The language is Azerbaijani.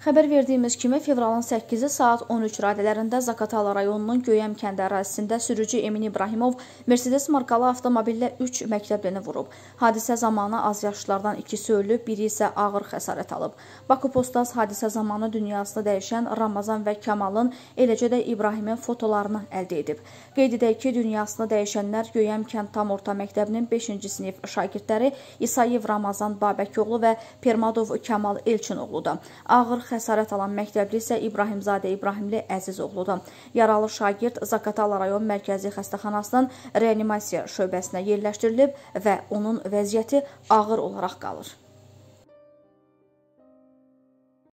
Xəbər verdiyimiz kimi fevralın 8-i saat 13 radələrində Zakatala rayonunun Göyəm kəndi ərazisində sürücü Emin İbrahimov Mercedes markalı avtomobillə 3 məktəblini vurub. Hadisə zamanı az yaşlılardan ikisi ölüb, biri isə ağır xəsarət alıb. Baku Postaz hadisə zamanı dünyasını dəyişən Ramazan və Kamalın, eləcə də İbrahimin fotolarını əldə edib. Qeyd edək ki, dünyasını dəyişənlər Göyəm kənd tam orta məktəbinin 5-ci sinif şagirdləri İsayev Ramazan Babəkoğlu və Permadov Kamal Elçinoğludur. Ağır xəsarət alan məktəbli isə İbrahimzadə İbrahimli Əziz oğludur. Yaralı şagird Zaqatala rayon mərkəzi xəstəxanasının reanimasiya şöbəsinə yerləşdirilib və onun vəziyyəti ağır olaraq qalır.